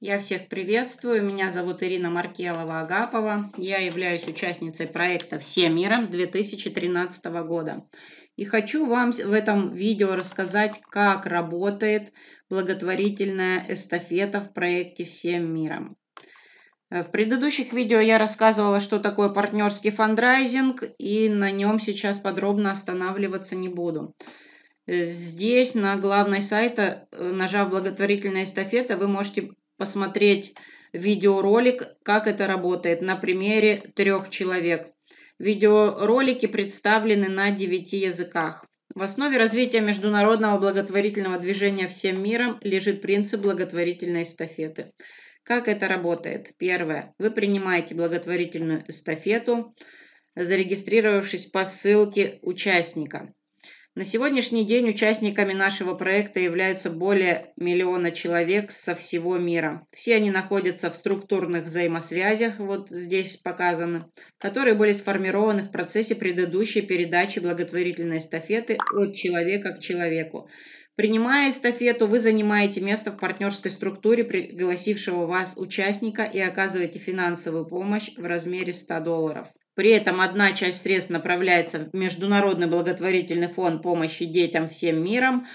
Я всех приветствую. Меня зовут Ирина Маркелова-Агапова. Я являюсь участницей проекта «Все миром» с 2013 года. И хочу вам в этом видео рассказать, как работает благотворительная эстафета в проекте «Всем миром». Э, в предыдущих видео я рассказывала, что такое партнерский фандрайзинг, и на нем сейчас подробно останавливаться не буду. Э, здесь на главной сайте, э, нажав благотворительная эстафета, вы можете посмотреть видеоролик, как это работает на примере трех человек. Видеоролики представлены на девяти языках. В основе развития международного благотворительного движения всем миром лежит принцип благотворительной эстафеты. Как это работает? Первое. Вы принимаете благотворительную эстафету, зарегистрировавшись по ссылке участника. На сегодняшний день участниками нашего проекта являются более миллиона человек со всего мира. Все они находятся в структурных взаимосвязях, вот здесь показаны, которые были сформированы в процессе предыдущей передачи благотворительной эстафеты от человека к человеку. Принимая эстафету, вы занимаете место в партнерской структуре пригласившего вас участника и оказываете финансовую помощь в размере 100 долларов. При этом одна часть средств направляется в Международный благотворительный фонд помощи детям всем миром,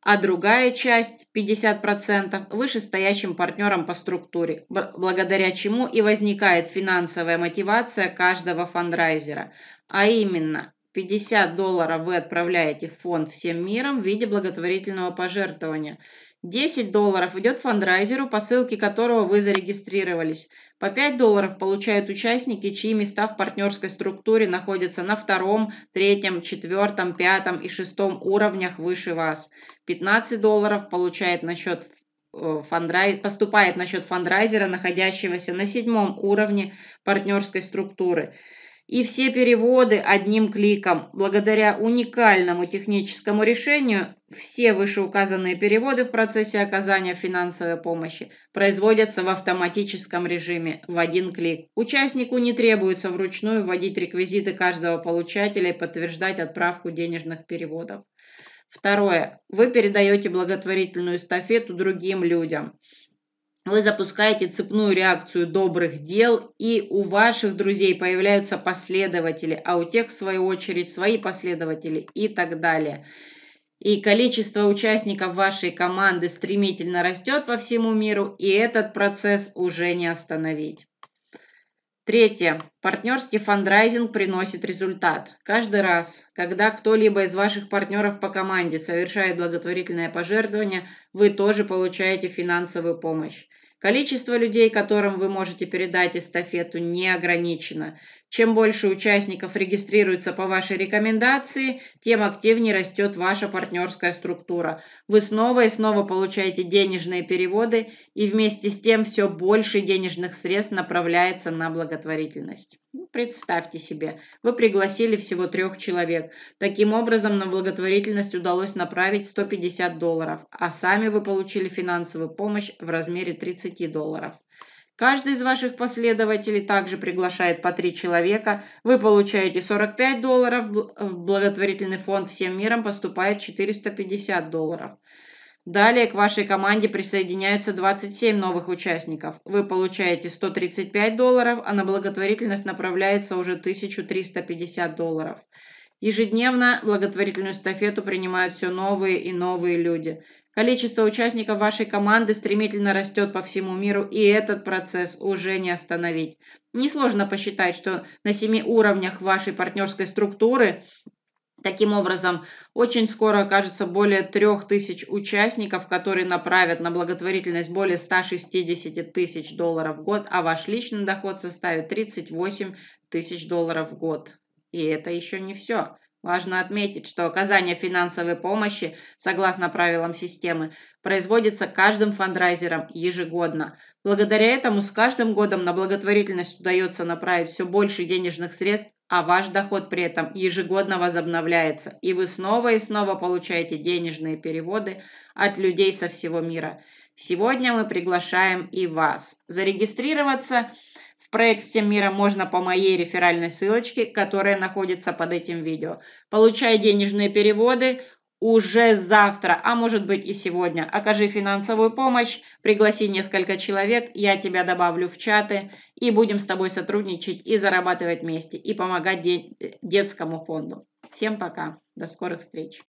а другая часть, 50%, вышестоящим партнерам по структуре, благодаря чему и возникает финансовая мотивация каждого фандрайзера. А именно, 50 долларов вы отправляете в фонд всем миром в виде благотворительного пожертвования – 10 долларов идет фандрайзеру, по ссылке которого вы зарегистрировались. По 5 долларов получают участники, чьи места в партнерской структуре находятся на втором, третьем, четвертом, пятом и шестом уровнях выше вас. 15 долларов получает на счет э, фандрайз, поступает на счет фандрайзера, находящегося на седьмом уровне партнерской структуры и все переводы одним кликом. Благодаря уникальному техническому решению все вышеуказанные переводы в процессе оказания финансовой помощи производятся в автоматическом режиме в один клик. Участнику не требуется вручную вводить реквизиты каждого получателя и подтверждать отправку денежных переводов. Второе. Вы передаете благотворительную эстафету другим людям вы запускаете цепную реакцию добрых дел, и у ваших друзей появляются последователи, а у тех, в свою очередь, свои последователи и так далее. И количество участников вашей команды стремительно растет по всему миру, и этот процесс уже не остановить. Третье. Партнерский фандрайзинг приносит результат. Каждый раз, когда кто-либо из ваших партнеров по команде совершает благотворительное пожертвование, вы тоже получаете финансовую помощь. Количество людей, которым вы можете передать эстафету, не ограничено. Чем больше участников регистрируется по вашей рекомендации, тем активнее растет ваша партнерская структура. Вы снова и снова получаете денежные переводы, и вместе с тем все больше денежных средств направляется на благотворительность. Ну, представьте себе, вы пригласили всего трех человек. Таким образом, на благотворительность удалось направить 150 долларов, а сами вы получили финансовую помощь в размере 30 долларов. Каждый из ваших последователей также приглашает по три человека. Вы получаете 45 долларов, в благотворительный фонд всем миром поступает 450 долларов. Далее к вашей команде присоединяются 27 новых участников. Вы получаете 135 долларов, а на благотворительность направляется уже 1350 долларов. Ежедневно благотворительную стафету принимают все новые и новые люди. Количество участников вашей команды стремительно растет по всему миру, и этот процесс уже не остановить. Несложно посчитать, что на семи уровнях вашей партнерской структуры Таким образом, очень скоро окажется более 3000 участников, которые направят на благотворительность более 160 тысяч долларов в год, а ваш личный доход составит 38 тысяч долларов в год. И это еще не все. Важно отметить, что оказание финансовой помощи, согласно правилам системы, производится каждым фандрайзером ежегодно. Благодаря этому с каждым годом на благотворительность удается направить все больше денежных средств а ваш доход при этом ежегодно возобновляется, и вы снова и снова получаете денежные переводы от людей со всего мира. Сегодня мы приглашаем и вас. Зарегистрироваться в проект «Всем мира» можно по моей реферальной ссылочке, которая находится под этим видео. Получая денежные переводы – уже завтра, а может быть и сегодня. Окажи финансовую помощь, пригласи несколько человек, я тебя добавлю в чаты, и будем с тобой сотрудничать и зарабатывать вместе, и помогать детскому фонду. Всем пока, до скорых встреч.